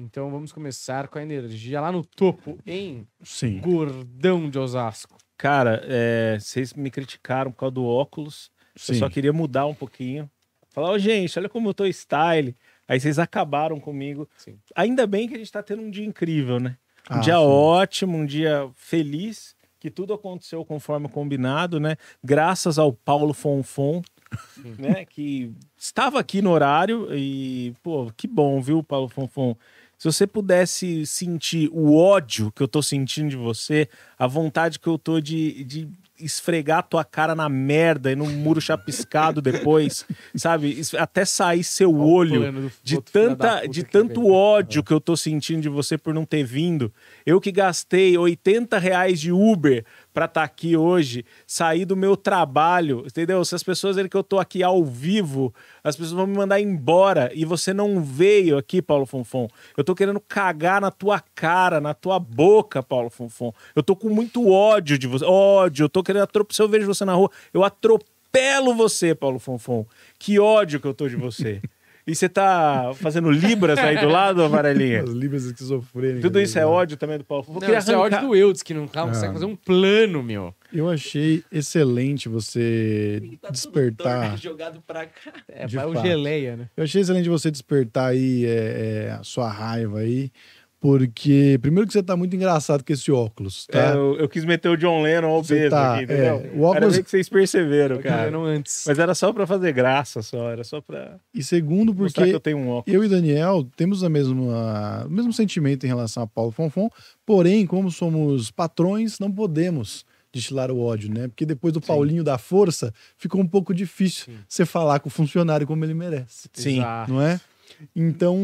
Então vamos começar com a energia lá no topo, em Sim. Gordão de Osasco. Cara, é, vocês me criticaram por causa do óculos. Sim. Eu só queria mudar um pouquinho. Falar, oh, gente, olha como eu tô style. Aí vocês acabaram comigo. Sim. Ainda bem que a gente tá tendo um dia incrível, né? Um ah, dia sim. ótimo, um dia feliz, que tudo aconteceu conforme combinado, né? Graças ao Paulo Fonfon, né? Que estava aqui no horário e, pô, que bom, viu, Paulo Fonfon? Se você pudesse sentir o ódio que eu tô sentindo de você, a vontade que eu tô de, de esfregar tua cara na merda e no muro chapiscado depois, sabe? Até sair seu Olha olho de, tanta, de tanto que ódio é. que eu tô sentindo de você por não ter vindo. Eu que gastei 80 reais de Uber para estar tá aqui hoje, sair do meu trabalho, entendeu? Se as pessoas verem que eu estou aqui ao vivo, as pessoas vão me mandar embora e você não veio aqui, Paulo Fonfon. Eu estou querendo cagar na tua cara, na tua boca, Paulo Fonfon. Eu estou com muito ódio de você, ódio, eu estou querendo atropelar. Se eu vejo você na rua, eu atropelo você, Paulo Fonfon. Que ódio que eu tô de você. E você tá fazendo libras aí do lado, amarelinha? As libras esquizofrênicas. Tudo isso é né? ódio também do Paulo. não, isso é ódio do Eudes, que não calma, consegue ah. fazer um plano, meu. Eu achei excelente você tá despertar. jogado pra cá. É, de vai o geleia, né? Eu achei excelente você despertar aí é, é, a sua raiva aí. Porque, primeiro que você tá muito engraçado com esse óculos, tá? É, eu, eu, quis meter o John Lennon ao peso tá, aqui, entendeu? É, o óculos... Era que vocês perceberam, cara. Antes. Mas era só para fazer graça, só. Era só para E segundo, porque eu, tenho um óculos. eu e Daniel temos a mesma, o mesmo sentimento em relação a Paulo Fonfon, porém, como somos patrões, não podemos destilar o ódio, né? Porque depois do Sim. Paulinho da Força, ficou um pouco difícil Sim. você falar com o funcionário como ele merece. Sim. Não é? Então,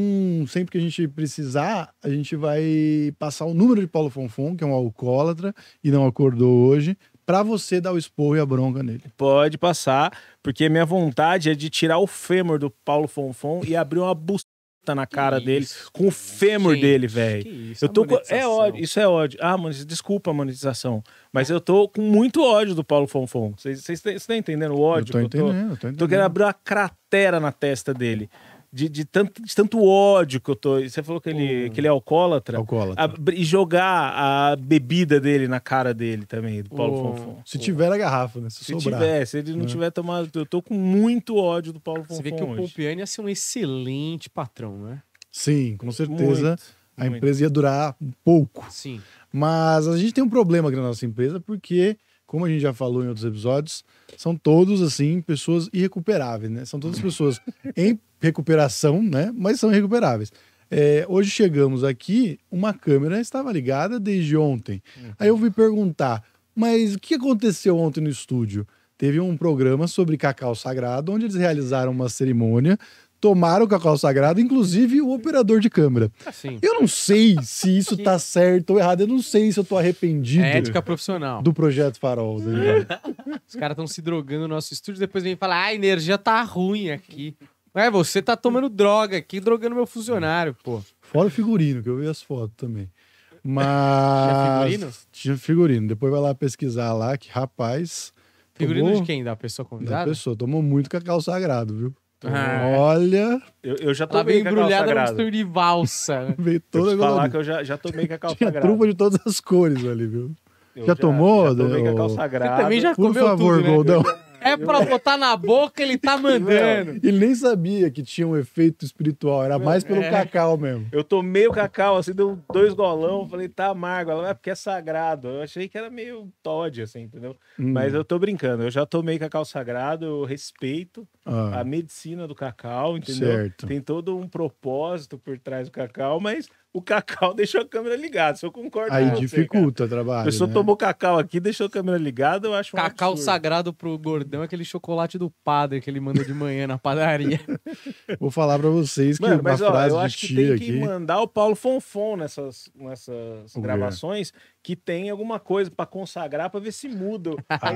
sempre que a gente precisar, a gente vai passar o número de Paulo Fonfon, que é um alcoólatra e não acordou hoje, para você dar o esporro e a bronca nele. Pode passar, porque minha vontade é de tirar o fêmur do Paulo Fonfon e abrir uma buceta na cara dele com o fêmur gente, dele, velho. Eu tô com... é ódio, isso é ódio. Ah, mano, desculpa a monetização, mas eu tô com muito ódio do Paulo Fonfon. Vocês estão entendendo o ódio? Eu tô, entendendo, eu tô... eu tô entendendo. Tô querendo abrir uma cratera na testa dele de, de, tanto, de tanto ódio que eu tô. Você falou que ele, que ele é alcoólatra. Alcoólatra. A, e jogar a bebida dele na cara dele também, do Paulo oh. Fonfon. Se tiver a garrafa, né? Se, se tiver, se ele não né? tiver tomado. Eu tô com muito ódio do Paulo Fonfon. Você vê que hoje. o Pompiani ia ser um excelente patrão, né? Sim, com certeza. Muito, a empresa ia durar pouco. Sim. Mas a gente tem um problema aqui na nossa empresa, porque como a gente já falou em outros episódios, são todos, assim, pessoas irrecuperáveis, né? São todas pessoas em recuperação, né? Mas são recuperáveis. É, hoje chegamos aqui, uma câmera estava ligada desde ontem. Uhum. Aí eu vim perguntar, mas o que aconteceu ontem no estúdio? Teve um programa sobre cacau sagrado, onde eles realizaram uma cerimônia, tomaram o cacau sagrado, inclusive o operador de câmera. Assim. Eu não sei se isso tá certo ou errado, eu não sei se eu tô arrependido. É ética profissional. Do projeto Farol. Tá Os caras estão se drogando no nosso estúdio, depois vem falar: ah, a energia tá ruim aqui. É, você tá tomando droga aqui, drogando meu funcionário, pô. Fora o figurino, que eu vi as fotos também. Mas. Tinha figurino? Tinha figurino. Depois vai lá pesquisar lá, que rapaz. Figurino tomou... de quem? Da pessoa convidada? Da pessoa. Tomou muito cacau sagrado, viu? Ah, Olha. Eu, eu já tomei cacau embrulhada sagrado. mistura de valsa. Veio toda eu falar que eu já, já tomei cacau Tinha sagrado. trupa de todas as cores ali, viu? Já, já, tomou? Já tomei cacau sagrado. Você também já Por comeu favor, tudo, né? Goldão. É pra botar na boca, ele tá mandando. Ele nem sabia que tinha um efeito espiritual, era mais pelo é. cacau mesmo. Eu tomei o cacau, assim, deu dois golão, falei, tá amargo. Ela, é porque é sagrado. Eu achei que era meio Todd, assim, entendeu? Hum. Mas eu tô brincando, eu já tomei cacau sagrado, eu respeito ah. a medicina do cacau, entendeu? Certo. Tem todo um propósito por trás do cacau, mas o Cacau deixou a câmera ligada. Se eu concordo Aí com você, dificulta o trabalho. A pessoa né? tomou cacau aqui, deixou a câmera ligada, eu acho Cacau absurdo. sagrado pro gordão é aquele chocolate do padre que ele manda de manhã na padaria. Vou falar para vocês que Mano, uma mas, frase ó, eu acho que tem aqui... que mandar o Paulo Fonfon nessas, nessas gravações, que tem alguma coisa para consagrar para ver se muda a ah,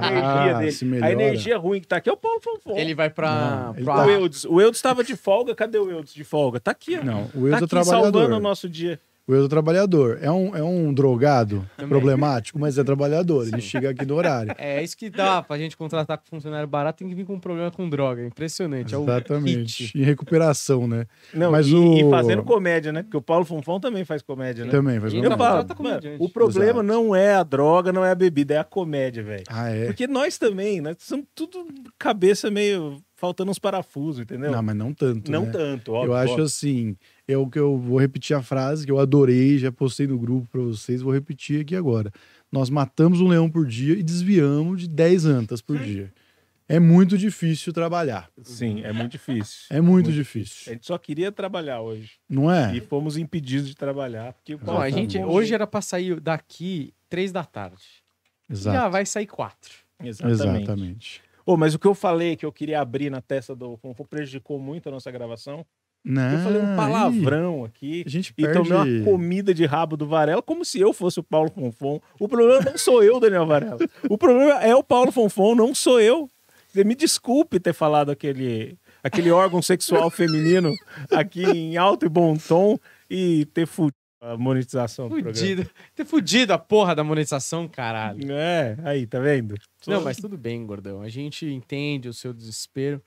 energia ah, dele. A energia ruim que tá aqui é o Paulo Fonfon. Ele vai para pra... o tá- Eudes. O Eudes estava de folga. Cadê o Eudes de folga? Tá aqui. Não, o Eudes tá é aqui, é trabalhador. salvando o nosso dia. O eu sou trabalhador. É um, é um drogado Também. problemático, mas é trabalhador. Sim. Ele chega aqui no horário. É, é isso que dá pra gente contratar com funcionário barato, tem que vir com um problema com droga. Impressionante. É Exatamente. É em recuperação, né? Não, mas e, o... e fazendo comédia, né? Porque o Paulo Fonfon também faz comédia, né? Também faz comédia. Eu falo, mano, o problema Exato. não é a droga, não é a bebida, é a comédia, velho. Ah, é? Porque nós também, nós né? somos tudo cabeça meio faltando uns parafusos, entendeu? Não, mas não tanto. Não né? tanto, óbvio. Eu acho óbvio. assim, é o que eu vou repetir a frase que eu adorei, já postei no grupo para vocês, vou repetir aqui agora. Nós matamos um leão por dia e desviamos de 10 antas por dia. É muito difícil trabalhar. Sim, é muito difícil. É muito, muito difícil. difícil. A gente só queria trabalhar hoje. Não é? E fomos impedidos de trabalhar. Porque a gente, hoje era para sair daqui três da tarde. Exato. Já vai sair quatro. Exatamente. Exatamente. Oh, mas o que eu falei que eu queria abrir na testa do Fonfon prejudicou muito a nossa gravação. Não, eu falei um palavrão aí, aqui a gente perde... e tomei uma comida de rabo do Varela, como se eu fosse o Paulo Fonfon. O problema não sou eu, Daniel Varela. O problema é o Paulo Fonfon, não sou eu. Me desculpe ter falado aquele, aquele órgão sexual feminino aqui em alto e bom tom e ter fudido a monetização fudido. do programa. Ter tá fudido a porra da monetização, caralho. É, aí, tá vendo? Não, mas tudo bem, gordão. A gente entende o seu desespero.